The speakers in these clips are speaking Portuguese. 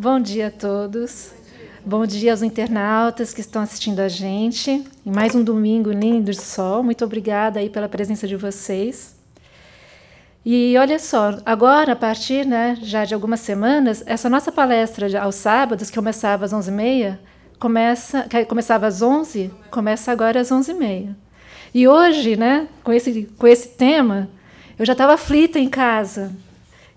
Bom dia a todos. Bom dia aos internautas que estão assistindo a gente. mais um domingo lindo de sol. Muito obrigada aí pela presença de vocês. E olha só, agora, a partir né, já de algumas semanas, essa nossa palestra aos sábados, que começava às 11h30, começa, que começava às 11 começa agora às 11h30. E hoje, né, com, esse, com esse tema, eu já estava aflita em casa,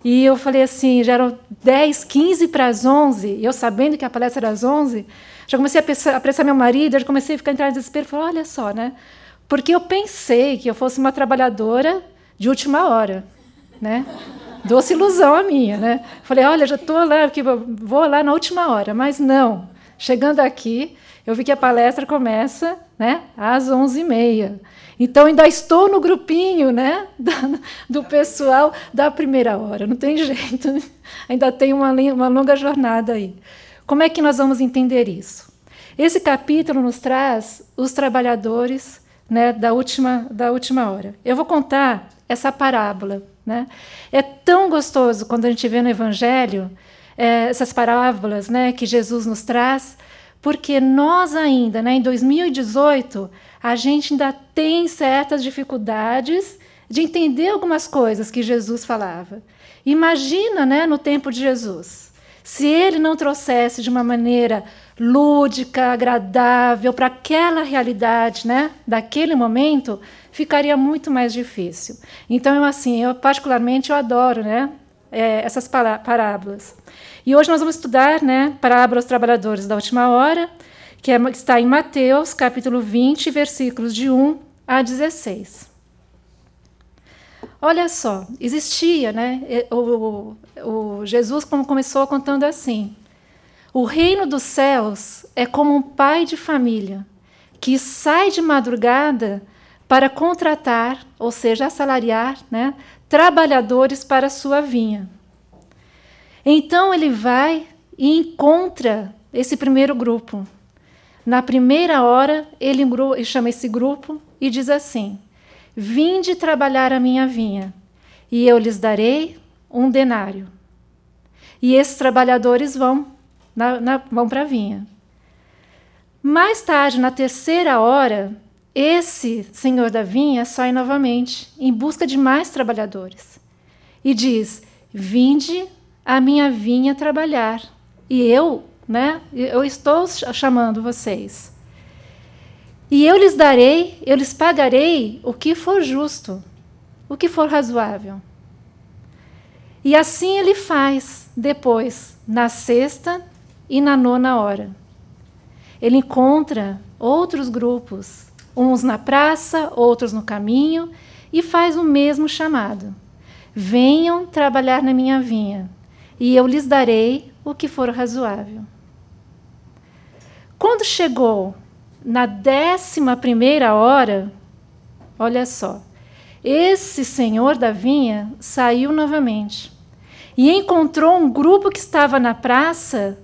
e eu falei assim, já eram 10, 15 para as 11, e eu sabendo que a palestra era às 11, já comecei a apressar meu marido, já comecei a ficar entrando em desespero, falei, olha só, né? Porque eu pensei que eu fosse uma trabalhadora de última hora, né? Doce ilusão a minha, né? Falei, olha, já estou lá, porque vou lá na última hora, mas não. Chegando aqui, eu vi que a palestra começa né? Às 11h30. Então ainda estou no grupinho, né? do pessoal da primeira hora. Não tem jeito. Ainda tem uma, uma longa jornada aí. Como é que nós vamos entender isso? Esse capítulo nos traz os trabalhadores né, da, última, da última hora. Eu vou contar essa parábola. Né? É tão gostoso quando a gente vê no Evangelho é, essas parábolas né, que Jesus nos traz porque nós ainda, né, em 2018, a gente ainda tem certas dificuldades de entender algumas coisas que Jesus falava. Imagina, né, no tempo de Jesus, se ele não trouxesse de uma maneira lúdica, agradável para aquela realidade, né, daquele momento, ficaria muito mais difícil. Então, eu assim, eu particularmente eu adoro, né, é, essas parábolas. E hoje nós vamos estudar né, Parábola aos Trabalhadores da Última Hora, que, é, que está em Mateus, capítulo 20, versículos de 1 a 16. Olha só, existia, né? O, o, o Jesus começou contando assim: O reino dos céus é como um pai de família que sai de madrugada para contratar, ou seja, assalariar, né, trabalhadores para sua vinha. Então ele vai e encontra esse primeiro grupo. Na primeira hora, ele chama esse grupo e diz assim: Vinde trabalhar a minha vinha, e eu lhes darei um denário. E esses trabalhadores vão, na, na, vão para a vinha. Mais tarde, na terceira hora, esse senhor da vinha sai novamente em busca de mais trabalhadores e diz: Vinde a minha vinha trabalhar. E eu, né, eu estou chamando vocês. E eu lhes darei, eu lhes pagarei o que for justo, o que for razoável. E assim ele faz depois, na sexta e na nona hora. Ele encontra outros grupos, uns na praça, outros no caminho, e faz o mesmo chamado: Venham trabalhar na minha vinha e eu lhes darei o que for razoável. Quando chegou na décima primeira hora, olha só, esse senhor da vinha saiu novamente e encontrou um grupo que estava na praça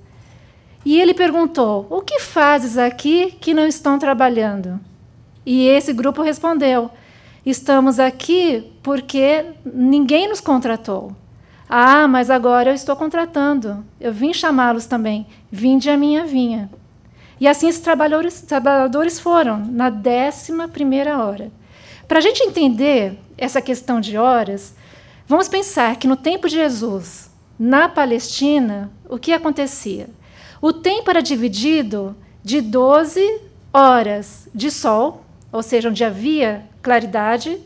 e ele perguntou: O que fazes aqui que não estão trabalhando? E esse grupo respondeu: Estamos aqui porque ninguém nos contratou. Ah, mas agora eu estou contratando. Eu vim chamá-los também. Vinde a minha vinha. E assim os trabalhadores, trabalhadores foram, na décima primeira hora. Para a gente entender essa questão de horas, vamos pensar que no tempo de Jesus, na Palestina, o que acontecia? O tempo era dividido de 12 horas de sol, ou seja, onde havia claridade,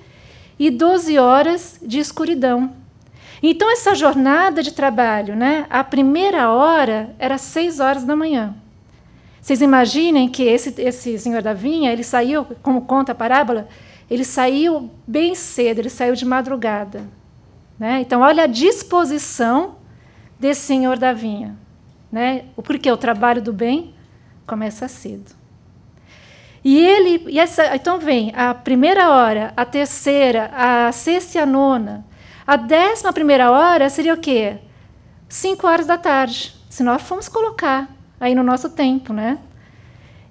e 12 horas de escuridão, então, essa jornada de trabalho, né, a primeira hora era seis horas da manhã. Vocês imaginem que esse, esse senhor da vinha, ele saiu, como conta a parábola, ele saiu bem cedo, ele saiu de madrugada. Né? Então, olha a disposição desse senhor da vinha. Né? Porque o trabalho do bem começa cedo. E ele, e essa, então vem a primeira hora, a terceira, a sexta e a nona, a décima primeira hora seria o quê? Cinco horas da tarde, se nós formos colocar aí no nosso tempo, né?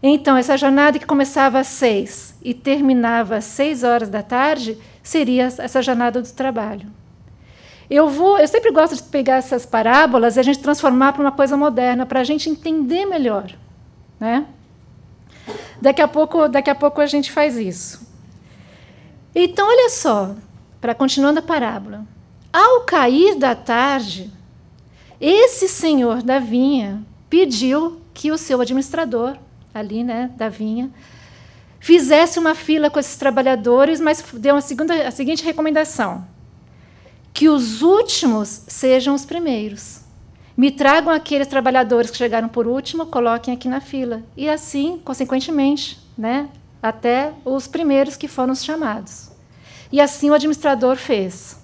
Então, essa jornada que começava às seis e terminava às seis horas da tarde seria essa jornada do trabalho. Eu vou, eu sempre gosto de pegar essas parábolas e a gente transformar para uma coisa moderna, para a gente entender melhor, né? Daqui a pouco, daqui a pouco a gente faz isso. Então, olha só, para continuando a parábola. Ao cair da tarde, esse senhor da vinha pediu que o seu administrador, ali, né, da vinha, fizesse uma fila com esses trabalhadores, mas deu a, segunda, a seguinte recomendação: que os últimos sejam os primeiros. Me tragam aqueles trabalhadores que chegaram por último, coloquem aqui na fila. E assim, consequentemente, né, até os primeiros que foram chamados. E assim o administrador fez.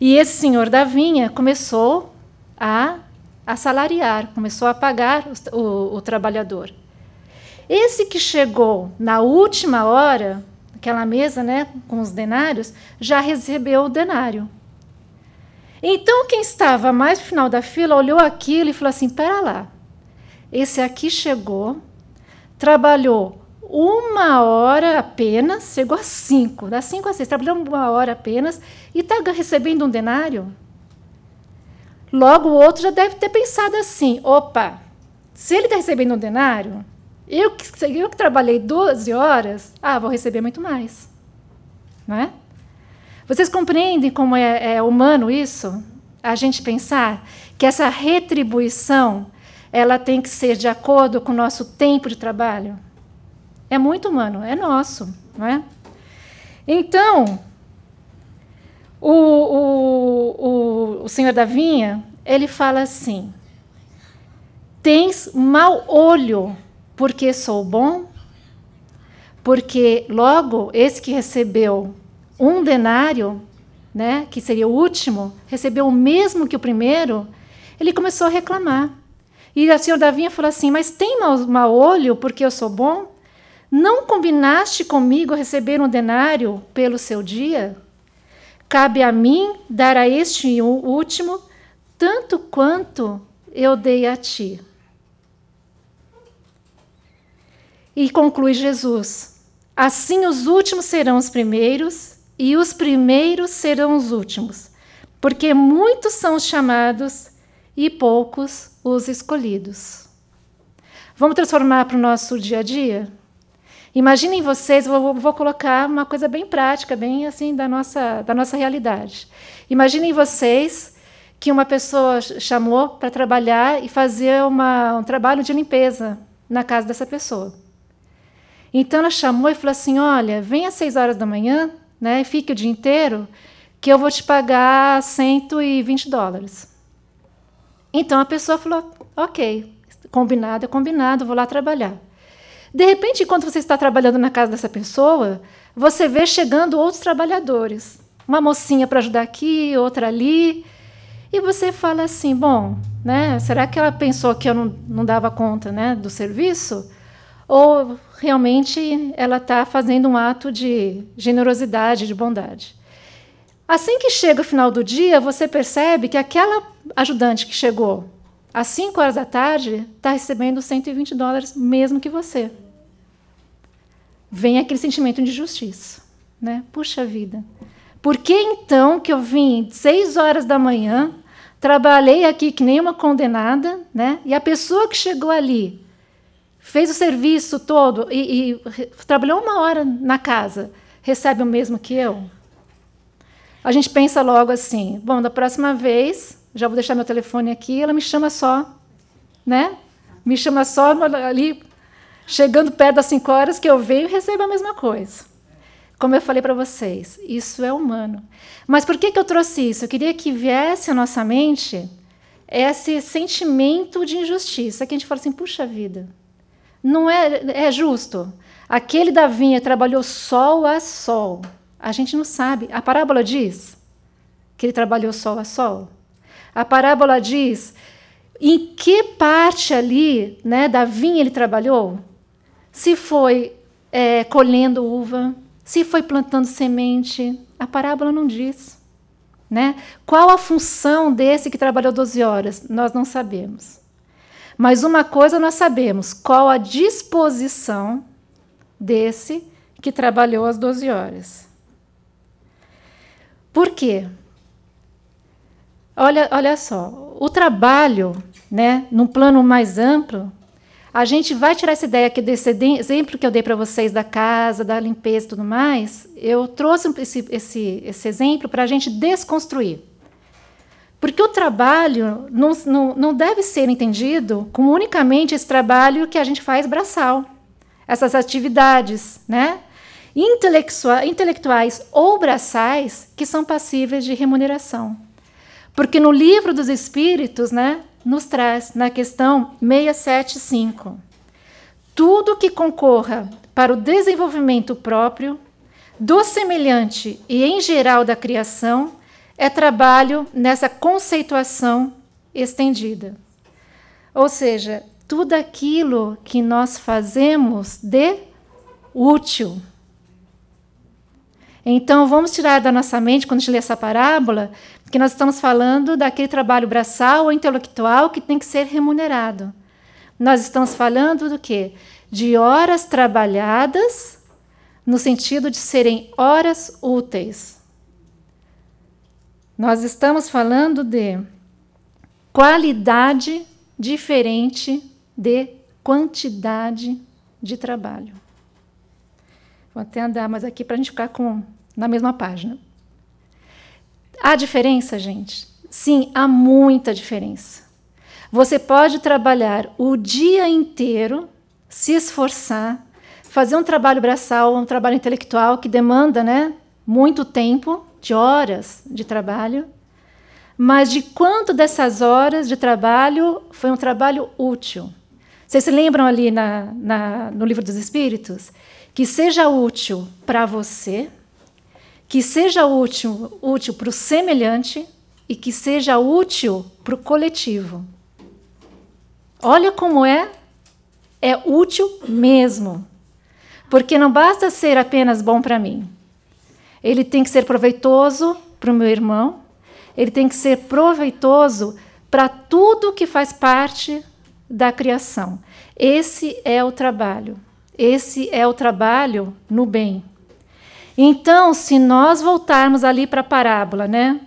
E esse senhor da vinha começou a assalariar, começou a pagar o, o, o trabalhador. Esse que chegou na última hora, aquela mesa né, com os denários, já recebeu o denário. Então, quem estava mais no final da fila olhou aquilo e falou assim: pera lá, esse aqui chegou, trabalhou uma hora apenas, chegou a cinco, das cinco às seis, trabalhando uma hora apenas e está recebendo um denário? Logo, o outro já deve ter pensado assim: opa, se ele está recebendo um denário, eu que, eu que trabalhei 12 horas, ah, vou receber muito mais. Não é? Vocês compreendem como é, é humano isso? A gente pensar que essa retribuição ela tem que ser de acordo com o nosso tempo de trabalho? É muito humano, é nosso, não é? Então, o, o, o, o senhor da vinha, ele fala assim, tens mau olho, porque sou bom? Porque logo esse que recebeu um denário, né, que seria o último, recebeu o mesmo que o primeiro, ele começou a reclamar. E o senhor Davinha falou assim: Mas tem mau, mau olho porque eu sou bom? Não combinaste comigo receber um denário pelo seu dia? Cabe a mim dar a este último tanto quanto eu dei a ti. E conclui Jesus: Assim os últimos serão os primeiros, e os primeiros serão os últimos, porque muitos são os chamados e poucos os escolhidos. Vamos transformar para o nosso dia a dia? Imaginem vocês, vou, vou colocar uma coisa bem prática, bem assim da nossa, da nossa realidade. Imaginem vocês que uma pessoa chamou para trabalhar e fazer uma, um trabalho de limpeza na casa dessa pessoa. Então ela chamou e falou assim: Olha, vem às 6 horas da manhã, né, fique o dia inteiro, que eu vou te pagar 120 dólares. Então a pessoa falou: Ok, combinado é combinado, vou lá trabalhar. De repente, enquanto você está trabalhando na casa dessa pessoa, você vê chegando outros trabalhadores. Uma mocinha para ajudar aqui, outra ali. E você fala assim: bom, né, será que ela pensou que eu não, não dava conta né, do serviço? Ou realmente ela está fazendo um ato de generosidade, de bondade? Assim que chega o final do dia, você percebe que aquela ajudante que chegou às 5 horas da tarde, está recebendo 120 dólares mesmo que você. Vem aquele sentimento de injustiça. Né? Puxa vida. Por que então que eu vim 6 horas da manhã, trabalhei aqui que nem uma condenada, né? e a pessoa que chegou ali fez o serviço todo e, e trabalhou uma hora na casa, recebe o mesmo que eu? A gente pensa logo assim: bom, da próxima vez já vou deixar meu telefone aqui, ela me chama só, né? Me chama só ali, chegando perto das 5 horas que eu venho, e recebo a mesma coisa. Como eu falei para vocês, isso é humano. Mas por que, que eu trouxe isso? Eu queria que viesse à nossa mente esse sentimento de injustiça, que a gente fala assim, puxa vida, não é, é justo. Aquele da vinha trabalhou sol a sol. A gente não sabe. A parábola diz que ele trabalhou sol a sol. A parábola diz em que parte ali né, da vinha ele trabalhou. Se foi é, colhendo uva, se foi plantando semente, a parábola não diz. Né? Qual a função desse que trabalhou 12 horas? Nós não sabemos. Mas uma coisa nós sabemos: qual a disposição desse que trabalhou as 12 horas. Por quê? Olha, olha só, o trabalho, né, num plano mais amplo, a gente vai tirar essa ideia que desse exemplo que eu dei para vocês da casa, da limpeza e tudo mais, eu trouxe esse, esse, esse exemplo para a gente desconstruir. Porque o trabalho não, não, não deve ser entendido como unicamente esse trabalho que a gente faz braçal, essas atividades, né? Intelectuais, intelectuais ou braçais que são passíveis de remuneração. Porque no livro dos Espíritos, né, nos traz na questão 675. Tudo que concorra para o desenvolvimento próprio do semelhante e em geral da criação é trabalho nessa conceituação estendida. Ou seja, tudo aquilo que nós fazemos de útil. Então, vamos tirar da nossa mente, quando a gente lê essa parábola, que nós estamos falando daquele trabalho braçal ou intelectual que tem que ser remunerado. Nós estamos falando do quê? De horas trabalhadas no sentido de serem horas úteis. Nós estamos falando de qualidade diferente de quantidade de trabalho. Vou até andar mais aqui para a gente ficar com, na mesma página. Há diferença, gente? Sim, há muita diferença. Você pode trabalhar o dia inteiro, se esforçar, fazer um trabalho braçal, um trabalho intelectual que demanda, né, muito tempo, de horas de trabalho, mas de quanto dessas horas de trabalho foi um trabalho útil? Vocês se lembram ali na, na, no Livro dos Espíritos? Que seja útil para você, que seja útil, útil para o semelhante e que seja útil para o coletivo. Olha como é, é útil mesmo. Porque não basta ser apenas bom para mim. Ele tem que ser proveitoso para o meu irmão, ele tem que ser proveitoso para tudo que faz parte da criação. Esse é o trabalho. Esse é o trabalho no bem. Então, se nós voltarmos ali para a parábola, né?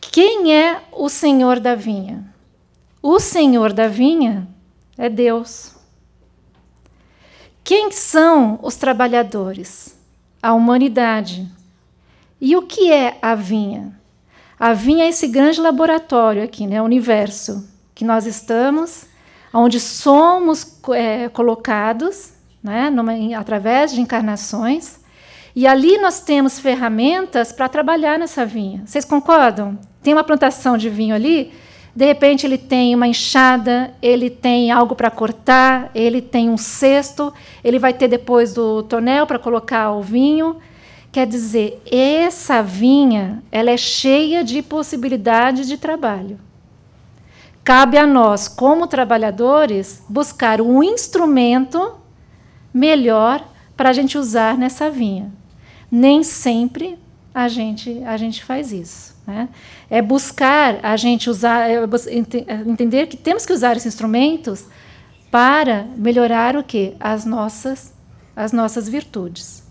Quem é o Senhor da vinha? O Senhor da vinha é Deus. Quem são os trabalhadores? A humanidade. E o que é a vinha? A vinha é esse grande laboratório aqui, né? O universo que nós estamos, onde somos é, colocados, né? Numa, através de encarnações, e ali nós temos ferramentas para trabalhar nessa vinha. Vocês concordam? Tem uma plantação de vinho ali, de repente ele tem uma enxada, ele tem algo para cortar, ele tem um cesto, ele vai ter depois do tonel para colocar o vinho. Quer dizer, essa vinha, ela é cheia de possibilidades de trabalho. Cabe a nós, como trabalhadores, buscar um instrumento melhor para a gente usar nessa vinha. Nem sempre a gente, a gente faz isso. Né? É buscar a gente usar, é, é entender que temos que usar esses instrumentos para melhorar o que as nossas as nossas virtudes.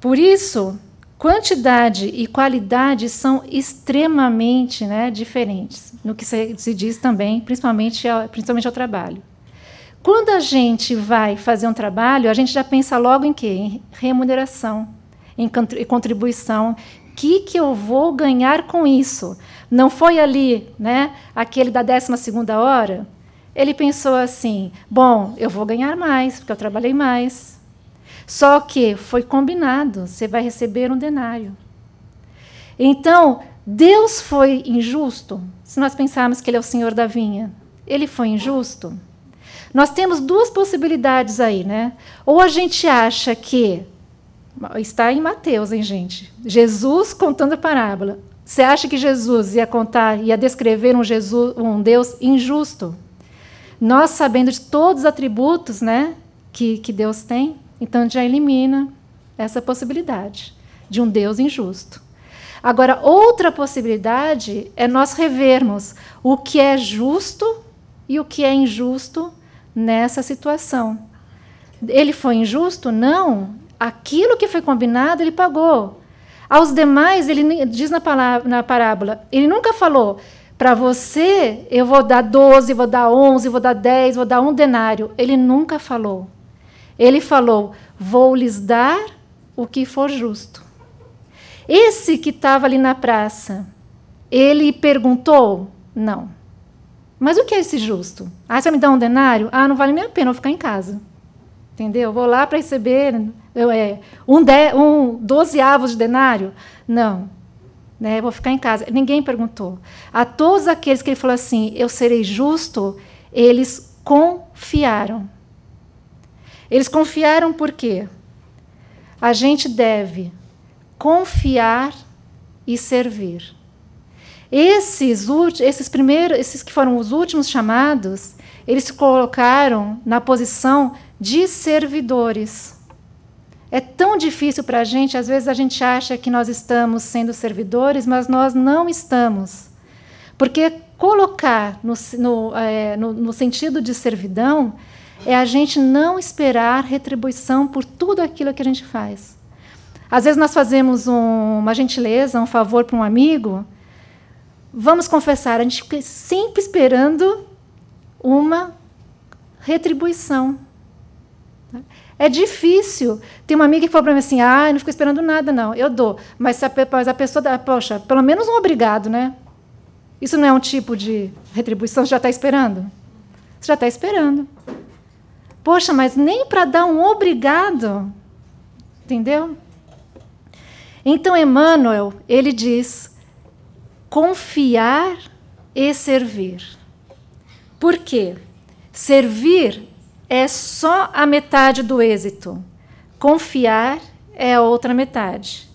Por isso, quantidade e qualidade são extremamente né, diferentes no que se, se diz também, principalmente ao, principalmente ao trabalho. Quando a gente vai fazer um trabalho, a gente já pensa logo em quê? Em remuneração, em contribuição. O que, que eu vou ganhar com isso? Não foi ali, né, aquele da 12 hora? Ele pensou assim, bom, eu vou ganhar mais, porque eu trabalhei mais. Só que foi combinado, você vai receber um denário. Então, Deus foi injusto? Se nós pensarmos que ele é o senhor da vinha, ele foi injusto? Nós temos duas possibilidades aí, né? Ou a gente acha que está em Mateus, hein, gente? Jesus contando a parábola. Você acha que Jesus ia contar, ia descrever um Jesus, um Deus injusto? Nós sabendo de todos os atributos, né, que, que Deus tem, então já elimina essa possibilidade de um Deus injusto. Agora, outra possibilidade é nós revermos o que é justo e o que é injusto nessa situação. Ele foi injusto? Não. Aquilo que foi combinado, ele pagou. Aos demais, ele diz na, palavra, na parábola, ele nunca falou, para você eu vou dar 12, vou dar 11, vou dar 10, vou dar um denário. Ele nunca falou. Ele falou, vou lhes dar o que for justo. Esse que estava ali na praça, ele perguntou? Não. Mas o que é esse justo? Ah, você me dá um denário? Ah, não vale nem a pena eu ficar em casa. Entendeu? Vou lá para receber eu, é, um, de, um dozeavo de denário? Não. Né, vou ficar em casa. Ninguém perguntou. A todos aqueles que ele falou assim, eu serei justo, eles confiaram. Eles confiaram por quê? A gente deve confiar e servir. Esses, esses primeiros, esses que foram os últimos chamados, eles se colocaram na posição de servidores. É tão difícil para a gente, às vezes a gente acha que nós estamos sendo servidores, mas nós não estamos. Porque colocar no, no, é, no, no sentido de servidão é a gente não esperar retribuição por tudo aquilo que a gente faz. Às vezes nós fazemos um, uma gentileza, um favor para um amigo, vamos confessar, a gente fica sempre esperando uma retribuição. É difícil. Tem uma amiga que falou para mim assim: ah, eu não fico esperando nada, não, eu dou. Mas a, mas a pessoa, dá, poxa, pelo menos um obrigado, né? Isso não é um tipo de retribuição? Você já está esperando? Você já está esperando. Poxa, mas nem para dar um obrigado. Entendeu? Então, Emmanuel, ele diz confiar e servir. Por quê? Servir é só a metade do êxito. Confiar é a outra metade.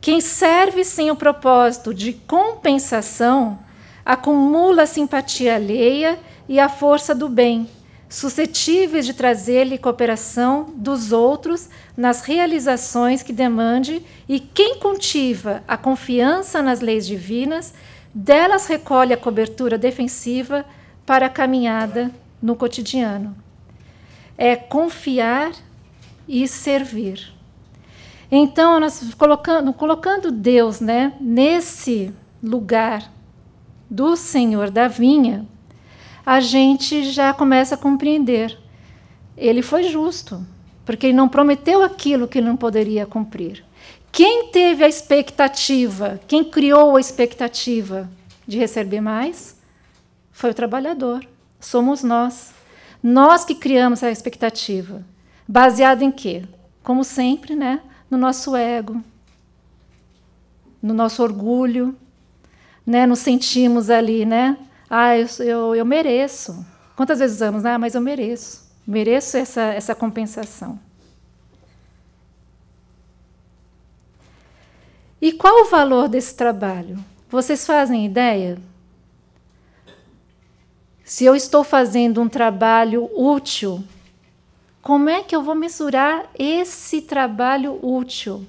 Quem serve sem o propósito de compensação acumula a simpatia alheia e a força do bem suscetíveis de trazer-lhe cooperação dos outros nas realizações que demande, e quem cultiva a confiança nas leis divinas, delas recolhe a cobertura defensiva para a caminhada no cotidiano. É confiar e servir. Então, nós colocando, colocando Deus né, nesse lugar do Senhor da vinha, a gente já começa a compreender. Ele foi justo, porque ele não prometeu aquilo que ele não poderia cumprir. Quem teve a expectativa, quem criou a expectativa de receber mais, foi o trabalhador. Somos nós. Nós que criamos a expectativa. Baseado em quê? Como sempre, né? no nosso ego, no nosso orgulho, né? Nos sentimos ali, né? Ah, eu, eu, eu mereço. Quantas vezes usamos? Né? Ah, mas eu mereço. Mereço essa, essa compensação. E qual o valor desse trabalho? Vocês fazem ideia? Se eu estou fazendo um trabalho útil, como é que eu vou mesurar esse trabalho útil?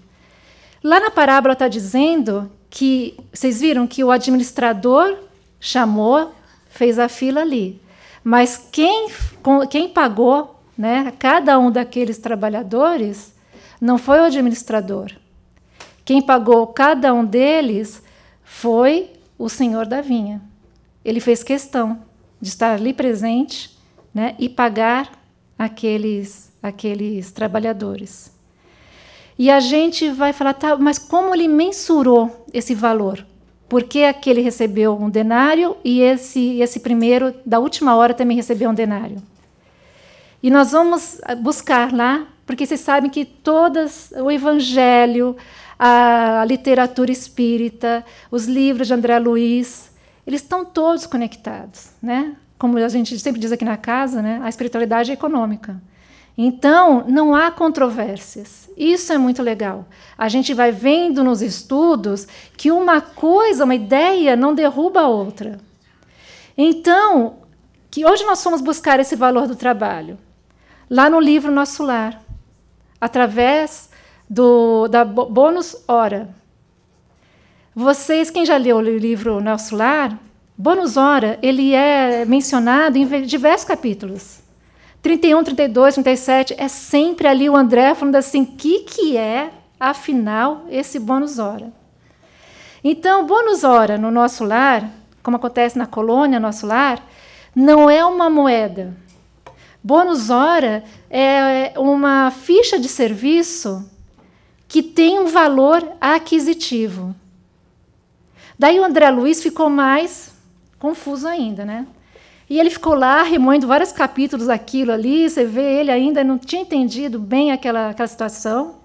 Lá na parábola está dizendo que vocês viram que o administrador chamou, fez a fila ali. Mas quem, quem pagou né, cada um daqueles trabalhadores não foi o administrador. Quem pagou cada um deles foi o senhor da vinha. Ele fez questão de estar ali presente né, e pagar aqueles, aqueles trabalhadores. E a gente vai falar, tá, mas como ele mensurou esse valor? Porque aquele é recebeu um denário e esse, esse primeiro, da última hora, também recebeu um denário? E nós vamos eh, buscar lá, porque vocês sabem que todas o Evangelho, a, a literatura espírita, os livros de André Luiz, eles estão todos conectados, né? Como a gente sempre diz aqui na casa, né? A espiritualidade é econômica. Então, não há controvérsias. Isso é muito legal. A gente vai vendo nos estudos que uma coisa, uma ideia, não derruba a outra. Então, que hoje nós fomos buscar esse valor do trabalho? Lá no livro Nosso Lar, através do, da Bônus Hora. Vocês, quem já leu o livro Nosso Lar, Bônus Hora, ele é mencionado em diversos capítulos. 31, 32, 37, é sempre ali o André falando assim: o que, que é, afinal, esse bônus hora? Então, bônus hora no nosso lar, como acontece na colônia, nosso lar, não é uma moeda. Bônus hora é, é uma ficha de serviço que tem um valor aquisitivo. Daí o André Luiz ficou mais confuso ainda, né? E ele ficou lá remoendo vários capítulos aquilo ali, você vê ele ainda não tinha entendido bem aquela, aquela situação,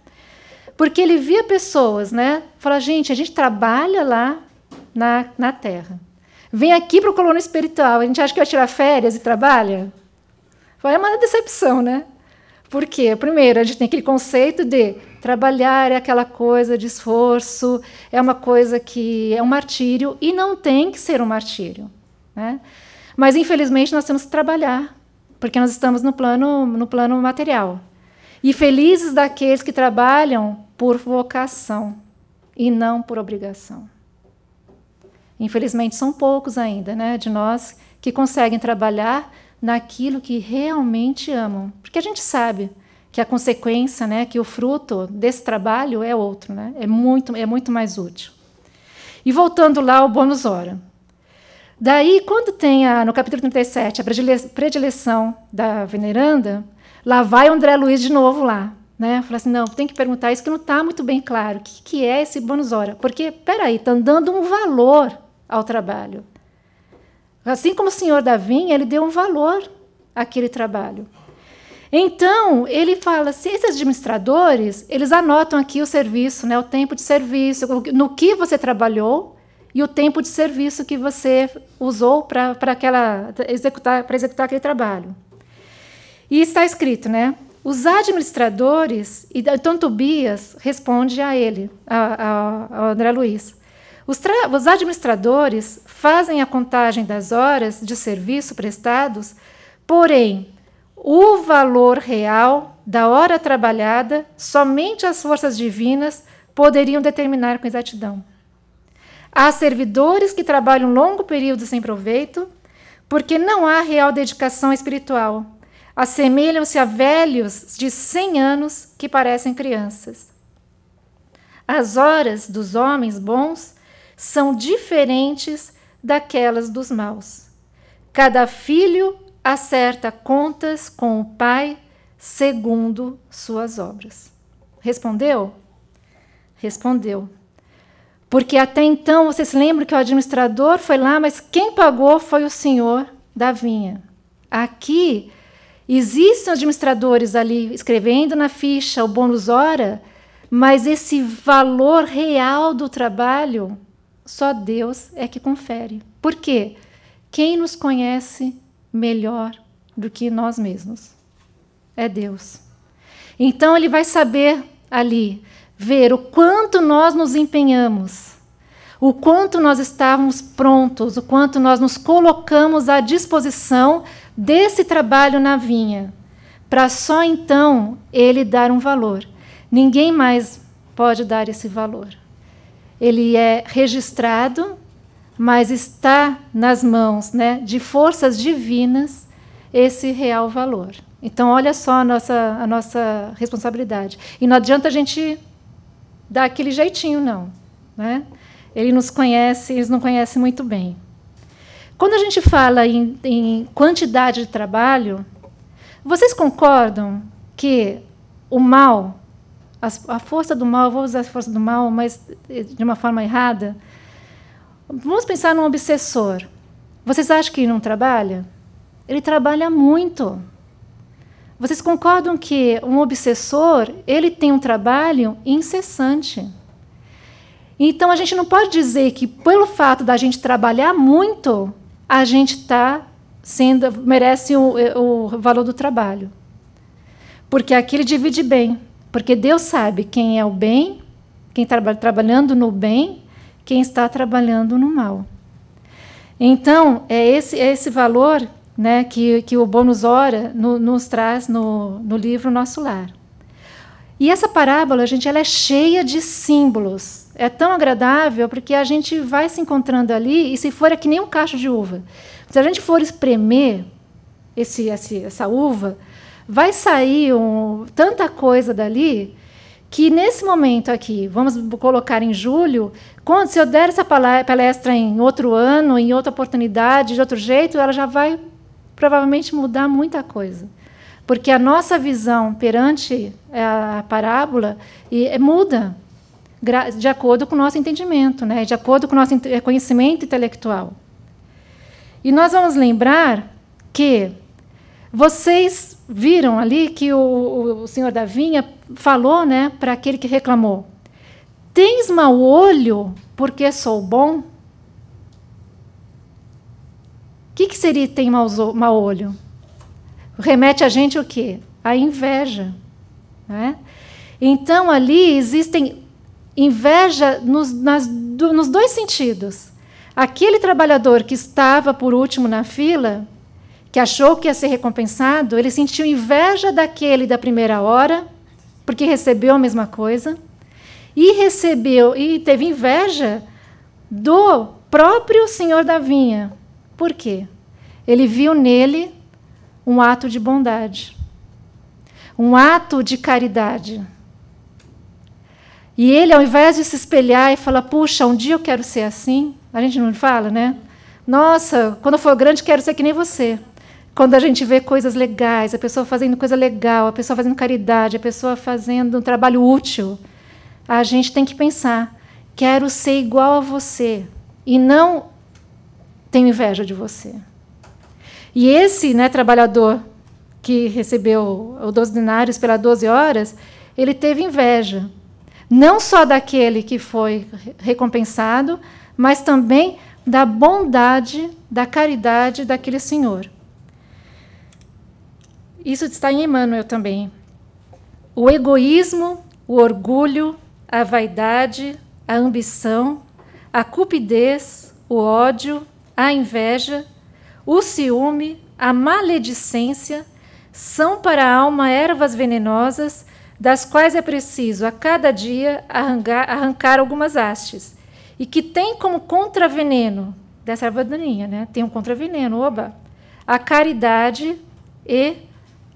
porque ele via pessoas, né? Fala, gente, a gente trabalha lá na, na Terra. Vem aqui para o colono espiritual, a gente acha que vai tirar férias e trabalha? Foi é uma decepção, né? Por quê? Primeiro, a gente tem aquele conceito de trabalhar é aquela coisa de esforço, é uma coisa que é um martírio, e não tem que ser um martírio, né? Mas infelizmente nós temos que trabalhar, porque nós estamos no plano, no plano material. E felizes daqueles que trabalham por vocação e não por obrigação. Infelizmente são poucos ainda, né, de nós que conseguem trabalhar naquilo que realmente amam, porque a gente sabe que a consequência, né, que o fruto desse trabalho é outro, né? É muito, é muito mais útil. E voltando lá ao bônus hora. Daí, quando tem a, no capítulo 37 a predileção da veneranda, lá vai André Luiz de novo lá. Né? Fala assim, não, tem que perguntar isso que não está muito bem claro. O que, que é esse bônus hora? Porque, peraí, estão tá dando um valor ao trabalho. Assim como o senhor Davim, ele deu um valor àquele trabalho. Então, ele fala, se esses administradores, eles anotam aqui o serviço, né, o tempo de serviço, no que você trabalhou, e o tempo de serviço que você usou para executar, executar aquele trabalho. E está escrito, né? Os administradores, então Tobias responde a ele, a, André Luiz. Os, os administradores fazem a contagem das horas de serviço prestados, porém, o valor real da hora trabalhada, somente as forças divinas poderiam determinar com exatidão. Há servidores que trabalham longo período sem proveito, porque não há real dedicação espiritual. Assemelham-se a velhos de 100 anos que parecem crianças. As horas dos homens bons são diferentes daquelas dos maus. Cada filho acerta contas com o pai segundo suas obras. Respondeu? Respondeu. Porque até então, vocês lembram que o administrador foi lá, mas quem pagou foi o senhor da vinha. Aqui, existem administradores ali escrevendo na ficha o bônus hora, mas esse valor real do trabalho, só Deus é que confere. Por quê? Quem nos conhece melhor do que nós mesmos? É Deus. Então, ele vai saber ali ver o quanto nós nos empenhamos, o quanto nós estávamos prontos, o quanto nós nos colocamos à disposição desse trabalho na vinha, para só então ele dar um valor. Ninguém mais pode dar esse valor. Ele é registrado, mas está nas mãos né, de forças divinas esse real valor. Então, olha só a nossa, a nossa responsabilidade. E não adianta a gente daquele jeitinho, não. Né? Ele nos conhece, eles não conhecem muito bem. Quando a gente fala em, em quantidade de trabalho, vocês concordam que o mal, a, força do mal, vou usar a força do mal, mas de uma forma errada. Vamos pensar num obsessor. Vocês acham que ele não trabalha? Ele trabalha muito. Vocês concordam que um obsessor, ele tem um trabalho incessante. Então a gente não pode dizer que pelo fato da gente trabalhar muito, a gente está sendo merece o, eh, o valor do trabalho. Porque aqui ele divide bem, porque Deus sabe quem é o bem, quem está trabalhando no bem, quem está trabalhando no mal. Então, é esse, é esse valor né, que, que o Bônus Hora no, nos traz no, no livro Nosso Lar. E essa parábola, gente, ela é cheia de símbolos. É tão agradável porque a gente vai se encontrando ali e se for é que nem um cacho de uva. Se a gente for espremer esse, esse essa uva, vai sair um, tanta coisa dali que nesse momento aqui, vamos colocar em julho, quando se eu der essa palestra em outro ano, em outra oportunidade, de outro jeito, ela já vai provavelmente mudar muita coisa. Porque a nossa visão perante eh, a parábola eh, muda de acordo com o nosso entendimento, né? de acordo com o nosso eh, conhecimento intelectual. E nós vamos lembrar que vocês viram ali que o, o senhor da vinha falou né, para aquele que reclamou: Tens mau olho porque sou bom? que, que seria tem mau, mau olho? Remete a gente o quê? A inveja. Né? Então, ali existem inveja nos, nas, do, nos dois sentidos. Aquele trabalhador que estava por último na fila, que achou que ia ser recompensado, ele sentiu inveja daquele da primeira hora, porque recebeu a mesma coisa, e recebeu e teve inveja do próprio senhor da vinha, por quê? Ele viu nele um ato de bondade, um ato de caridade. E ele, ao invés de se espelhar e falar, puxa, um dia eu quero ser assim, a gente não fala, né? Nossa, quando eu for grande, quero ser que nem você. Quando a gente vê coisas legais, a pessoa fazendo coisa legal, a pessoa fazendo caridade, a pessoa fazendo um trabalho útil, a gente tem que pensar: quero ser igual a você. E não tenho inveja de você. E esse né, trabalhador que recebeu os 12 dinários pelas 12 horas, ele teve inveja. Não só daquele que foi recompensado, mas também da bondade, da caridade daquele senhor. Isso está em Emmanuel também. O egoísmo, o orgulho, a vaidade, a ambição, a cupidez, o ódio, a inveja, o ciúme, a maledicência são para a alma ervas venenosas, das quais é preciso a cada dia arrancar, arrancar algumas hastes, e que tem como contraveneno, dessa erva daninha, né? tem um contraveneno, oba, a caridade e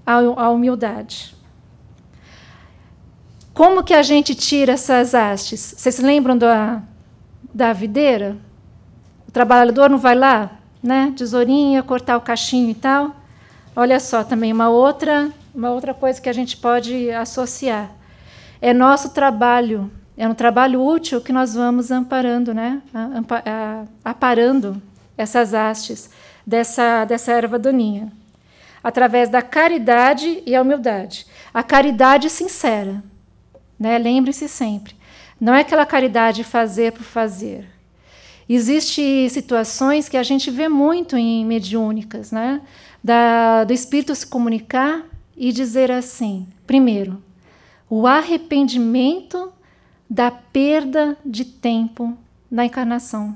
a, a humildade. Como que a gente tira essas hastes? Vocês lembram da, da videira? trabalhador não vai lá, né? Tesourinha, cortar o cachinho e tal. Olha só, também uma outra, uma outra coisa que a gente pode associar. É nosso trabalho, é um trabalho útil que nós vamos amparando, né? aparando essas hastes dessa, dessa erva daninha. Através da caridade e a humildade. A caridade sincera. Né? Lembre-se sempre. Não é aquela caridade fazer por fazer Existem situações que a gente vê muito em mediúnicas, né? Da, do espírito se comunicar e dizer assim: primeiro, o arrependimento da perda de tempo na encarnação.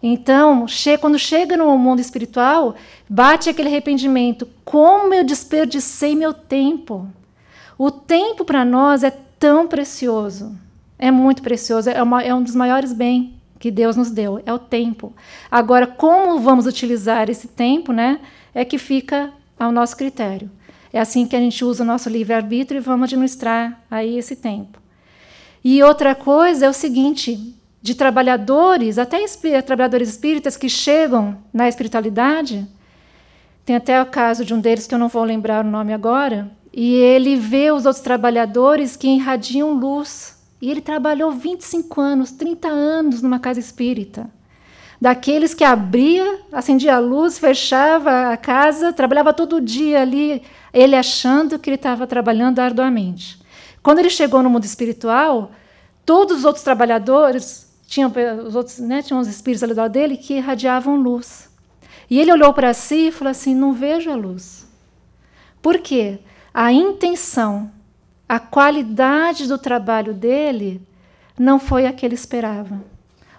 Então, che quando chega no mundo espiritual, bate aquele arrependimento: como eu desperdicei meu tempo? O tempo para nós é tão precioso, é muito precioso, é, uma, é um dos maiores bens que Deus nos deu, é o tempo. Agora, como vamos utilizar esse tempo, né? É que fica ao nosso critério. É assim que a gente usa o nosso livre-arbítrio e vamos administrar aí esse tempo. E outra coisa é o seguinte, de trabalhadores, até trabalhadores espíritas que chegam na espiritualidade, tem até o caso de um deles que eu não vou lembrar o nome agora, e ele vê os outros trabalhadores que irradiam luz e ele trabalhou 25 anos, 30 anos numa casa espírita. Daqueles que abria, acendia a luz, fechava a casa, trabalhava todo dia ali, ele achando que ele estava trabalhando arduamente. Quando ele chegou no mundo espiritual, todos os outros trabalhadores tinham os outros, né, tinham os espíritos ao lado dele que irradiavam luz. E ele olhou para si e falou assim: "Não vejo a luz". Por quê? A intenção a qualidade do trabalho dele não foi a que ele esperava.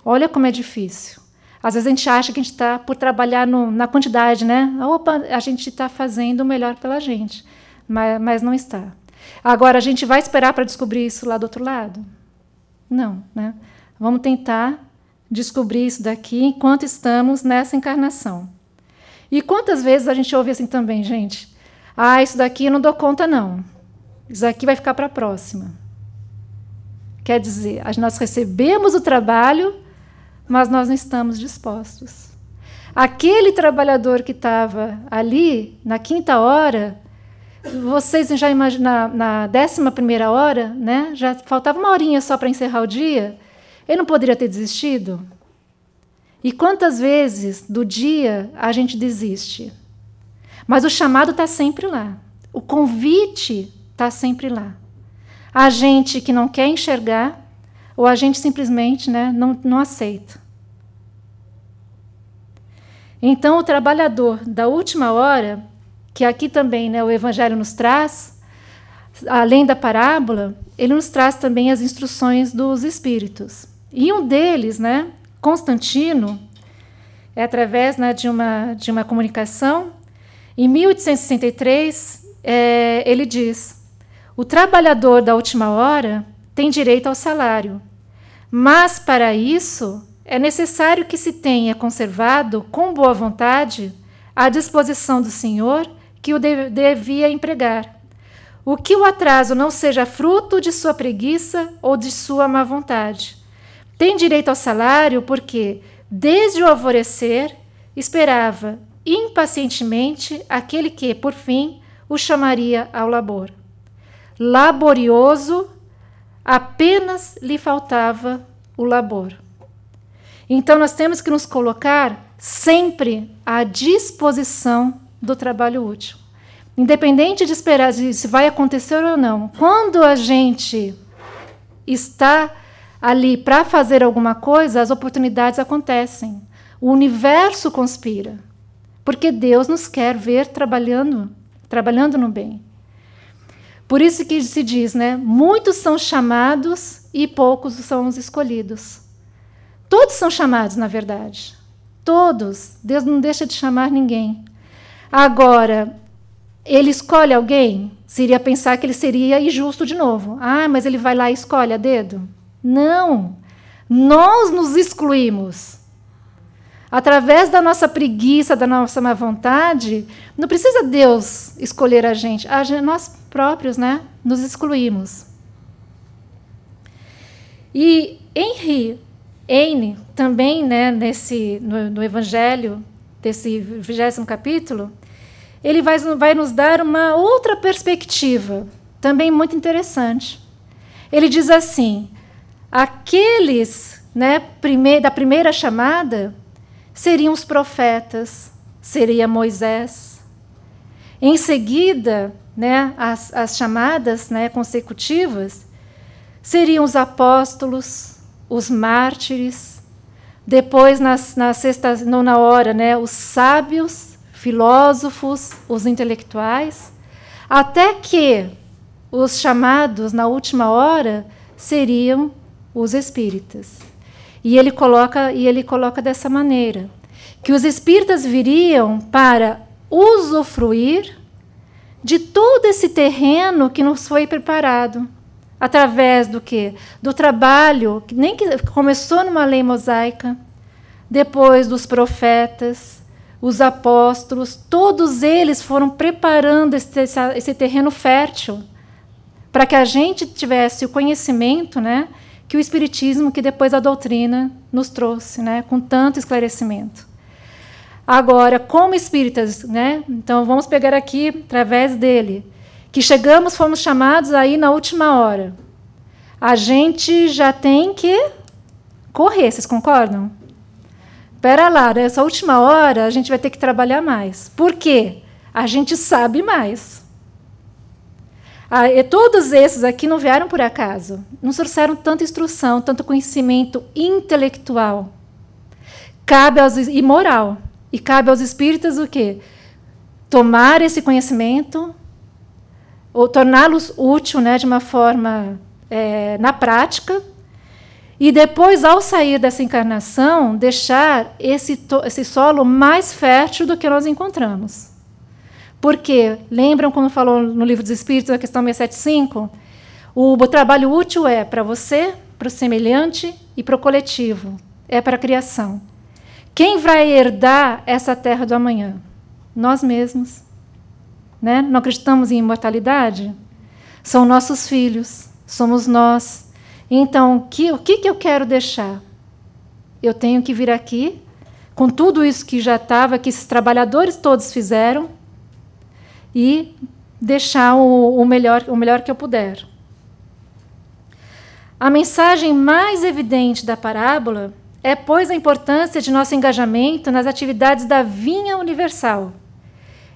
Olha como é difícil. Às vezes a gente acha que a gente está por trabalhar no, na quantidade, né? Opa, a gente está fazendo o melhor pela gente, mas, mas não está. Agora, a gente vai esperar para descobrir isso lá do outro lado? Não, né? Vamos tentar descobrir isso daqui enquanto estamos nessa encarnação. E quantas vezes a gente ouve assim também, gente? Ah, isso daqui eu não dou conta, não. Isso aqui vai ficar para a próxima. Quer dizer, nós recebemos o trabalho, mas nós não estamos dispostos. Aquele trabalhador que estava ali na quinta hora, vocês já imaginam, na décima primeira hora, né? Já faltava uma horinha só para encerrar o dia. Ele não poderia ter desistido? E quantas vezes do dia a gente desiste? Mas o chamado está sempre lá. O convite está sempre lá. A gente que não quer enxergar, ou a gente simplesmente né, não, não aceita. Então, o trabalhador da última hora, que aqui também né, o Evangelho nos traz, além da parábola, ele nos traz também as instruções dos Espíritos. E um deles, né, Constantino, é através né, de, uma, de uma comunicação, em 1863, é, ele diz: o trabalhador da última hora tem direito ao salário, mas para isso é necessário que se tenha conservado com boa vontade a disposição do senhor que o devia empregar. O que o atraso não seja fruto de sua preguiça ou de sua má vontade. Tem direito ao salário porque, desde o alvorecer, esperava impacientemente aquele que, por fim, o chamaria ao labor laborioso, apenas lhe faltava o labor. Então nós temos que nos colocar sempre à disposição do trabalho útil. Independente de esperar se vai acontecer ou não, quando a gente está ali para fazer alguma coisa, as oportunidades acontecem. O universo conspira, porque Deus nos quer ver trabalhando, trabalhando no bem. Por isso que se diz, né? Muitos são chamados e poucos são os escolhidos. Todos são chamados, na verdade. Todos. Deus não deixa de chamar ninguém. Agora, ele escolhe alguém? Seria pensar que ele seria injusto de novo. Ah, mas ele vai lá e escolhe a dedo? Não. Nós nos excluímos através da nossa preguiça, da nossa má vontade, não precisa Deus escolher a gente, a gente nós próprios né, nos excluímos. E Henry Heine, também né, nesse, no, no Evangelho, desse vigésimo capítulo, ele vai, vai nos dar uma outra perspectiva, também muito interessante. Ele diz assim: aqueles né, prime da primeira chamada seriam os profetas, seria Moisés. Em seguida, né, as, as chamadas né, consecutivas seriam os apóstolos, os mártires, depois nas, na sexta, nona hora, né, os sábios, filósofos, os intelectuais, até que os chamados na última hora seriam os espíritas. E ele coloca e ele coloca dessa maneira, que os espíritas viriam para usufruir de todo esse terreno que nos foi preparado através do que do trabalho que nem que começou numa lei mosaica depois dos profetas os apóstolos todos eles foram preparando esse, esse terreno fértil para que a gente tivesse o conhecimento né que o Espiritismo, que depois a doutrina, nos trouxe, né, com tanto esclarecimento. Agora, como espíritas, né, então vamos pegar aqui, através dele, que chegamos, fomos chamados aí na última hora. A gente já tem que correr, vocês concordam? Pera lá, nessa última hora a gente vai ter que trabalhar mais. Por quê? A gente sabe mais. Ah, e todos esses aqui não vieram por acaso. Não trouxeram tanta instrução, tanto conhecimento intelectual. Cabe aos e moral. E cabe aos espíritas o quê? Tomar esse conhecimento, ou torná-los útil, né, de uma forma é, na prática, e depois, ao sair dessa encarnação, deixar esse, esse solo mais fértil do que nós encontramos. Porque, lembram como falou no Livro dos Espíritos, a questão 675? O, o trabalho útil é para você, para o semelhante e para o coletivo. É para a criação. Quem vai herdar essa terra do amanhã? Nós mesmos. Né? Não acreditamos em imortalidade? São nossos filhos, somos nós. Então, que, o que, que eu quero deixar? Eu tenho que vir aqui com tudo isso que já estava, que esses trabalhadores todos fizeram, e deixar o, o, melhor, o melhor que eu puder. A mensagem mais evidente da parábola é, pois, a importância de nosso engajamento nas atividades da vinha universal.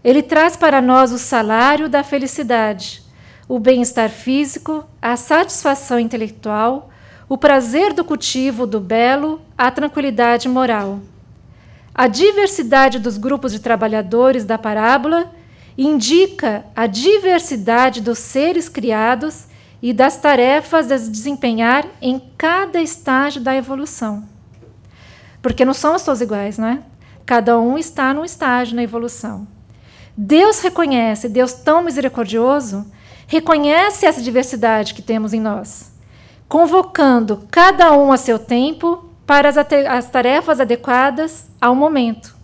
Ele traz para nós o salário da felicidade, o bem-estar físico, a satisfação intelectual, o prazer do cultivo do belo, a tranquilidade moral. A diversidade dos grupos de trabalhadores da parábola indica a diversidade dos seres criados e das tarefas a desempenhar em cada estágio da evolução. Porque não somos todos iguais, né? Cada um está num estágio na evolução. Deus reconhece, Deus tão misericordioso, reconhece essa diversidade que temos em nós, convocando cada um a seu tempo para as, as tarefas adequadas ao momento.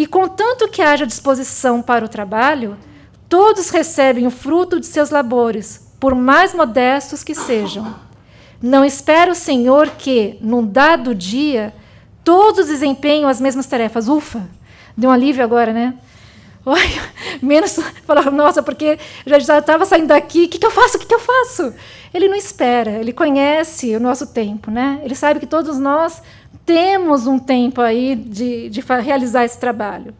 E contanto que haja disposição para o trabalho, todos recebem o fruto de seus labores, por mais modestos que sejam. Não espera o Senhor que, num dado dia, todos desempenhem as mesmas tarefas. Ufa! Deu um alívio agora, né? menos falar, nossa, porque já estava saindo daqui, o que, que eu faço? O que, que eu faço? Ele não espera, ele conhece o nosso tempo, né? Ele sabe que todos nós temos um tempo aí de, de realizar esse trabalho.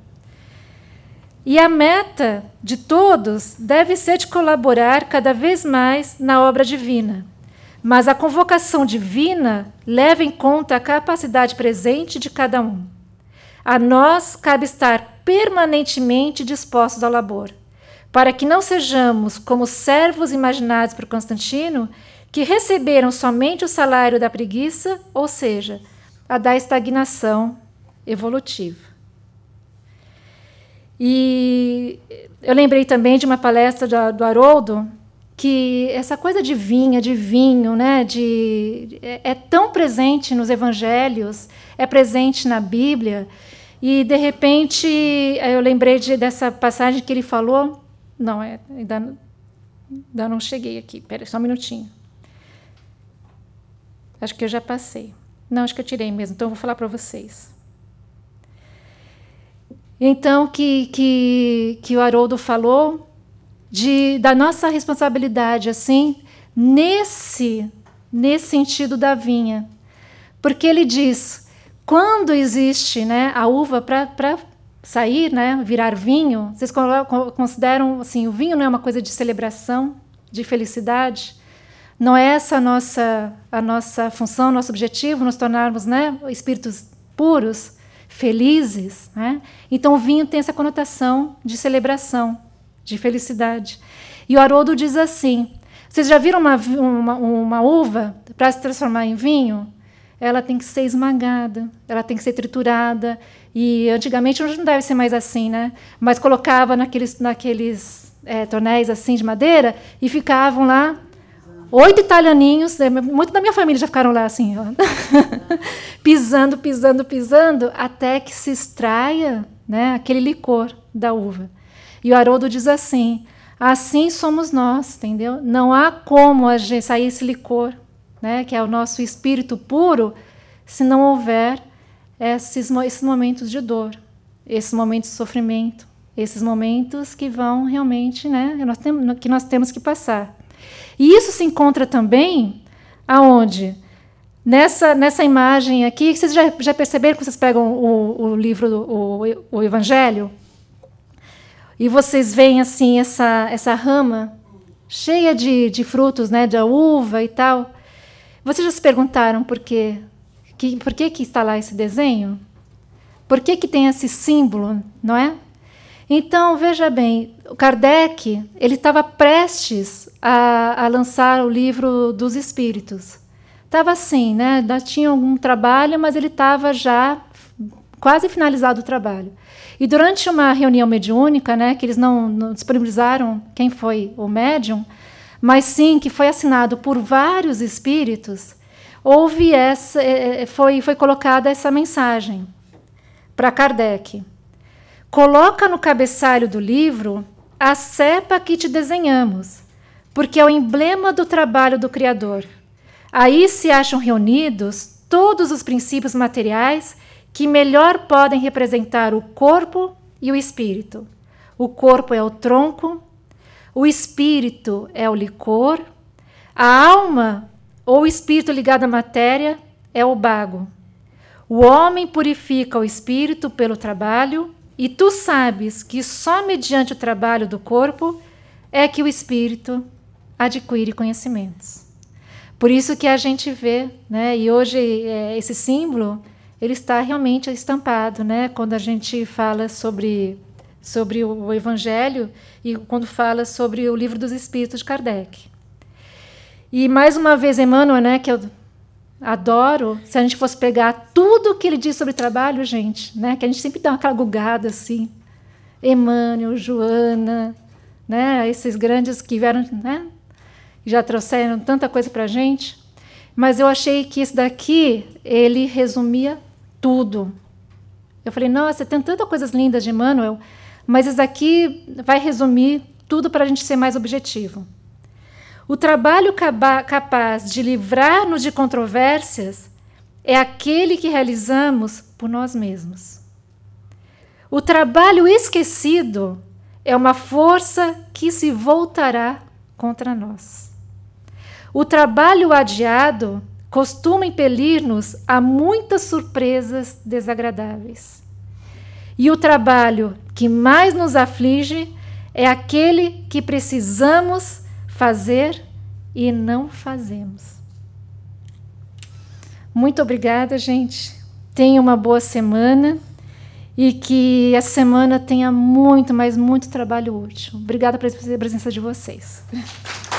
E a meta de todos deve ser de colaborar cada vez mais na obra divina. Mas a convocação divina leva em conta a capacidade presente de cada um. A nós cabe estar permanentemente dispostos ao labor, para que não sejamos como servos imaginados por Constantino, que receberam somente o salário da preguiça, ou seja, a da estagnação evolutiva. E eu lembrei também de uma palestra do, do Haroldo, que essa coisa de vinha, de vinho, né, de, é, é tão presente nos evangelhos, é presente na Bíblia, e de repente eu lembrei de, dessa passagem que ele falou. Não, é, ainda, ainda não cheguei aqui, peraí, só um minutinho. Acho que eu já passei. Não, acho que eu tirei mesmo, então eu vou falar para vocês. Então, que, que, que o Haroldo falou de, da nossa responsabilidade, assim, nesse, nesse sentido da vinha. Porque ele diz, quando existe né, a uva para sair, né, virar vinho, vocês consideram, assim, o vinho não é uma coisa de celebração, de felicidade? Não é essa a nossa, a nossa função, nosso objetivo, nos tornarmos né, espíritos puros, felizes. Né? Então, o vinho tem essa conotação de celebração, de felicidade. E o Haroldo diz assim: vocês já viram uma, uma, uma uva para se transformar em vinho? Ela tem que ser esmagada, ela tem que ser triturada. E antigamente não deve ser mais assim, né? Mas colocava naqueles, naqueles é, tornéis assim de madeira e ficavam lá Oito italianinhos, é, muito da minha família já ficaram lá assim, ó. pisando, pisando, pisando, até que se extraia né, aquele licor da uva. E o Haroldo diz assim: assim somos nós, entendeu? Não há como a gente sair esse licor, né, que é o nosso espírito puro, se não houver esses, esses momentos de dor, esses momentos de sofrimento, esses momentos que vão realmente, né, que nós temos que passar. E isso se encontra também aonde? Nessa, nessa imagem aqui, vocês já, já perceberam que vocês pegam o, o livro, o, o Evangelho, e vocês veem assim essa, essa rama cheia de, de frutos, né, de uva e tal. Vocês já se perguntaram por quê? Que, por que, que está lá esse desenho? Por que, que tem esse símbolo, não é? Então, veja bem, Kardec ele estava prestes a, a, lançar o livro dos Espíritos. Estava assim, né? Ainda tinha algum trabalho, mas ele estava já quase finalizado o trabalho. E durante uma reunião mediúnica, né, que eles não, não disponibilizaram quem foi o médium, mas sim que foi assinado por vários espíritos, houve essa, eh, eh, foi, foi colocada essa mensagem para Kardec. Coloca no cabeçalho do livro a cepa que te desenhamos, porque é o emblema do trabalho do Criador. Aí se acham reunidos todos os princípios materiais que melhor podem representar o corpo e o espírito. O corpo é o tronco, o espírito é o licor, a alma ou espírito ligado à matéria é o bago. O homem purifica o espírito pelo trabalho e tu sabes que só mediante o trabalho do corpo é que o espírito adquire conhecimentos. Por isso que a gente vê, né? E hoje é, esse símbolo ele está realmente estampado, né? Quando a gente fala sobre sobre o Evangelho e quando fala sobre o Livro dos Espíritos de Kardec. E mais uma vez Emmanuel, né, que é o Adoro. Se a gente fosse pegar tudo que ele diz sobre trabalho, gente, né? Que a gente sempre dá aquela gugada assim. Emmanuel, Joana, né? Esses grandes que vieram, né? Já trouxeram tanta coisa para a gente. Mas eu achei que esse daqui ele resumia tudo. Eu falei, nossa, tem tantas coisas lindas de Emmanuel, mas esse daqui vai resumir tudo para a gente ser mais objetivo. O trabalho capaz de livrar-nos de controvérsias é aquele que realizamos por nós mesmos. O trabalho esquecido é uma força que se voltará contra nós. O trabalho adiado costuma impelir-nos a muitas surpresas desagradáveis. E o trabalho que mais nos aflige é aquele que precisamos fazer e não fazemos. Muito obrigada, gente. Tenha uma boa semana e que essa semana tenha muito, mas muito trabalho útil. Obrigada pela presença de vocês.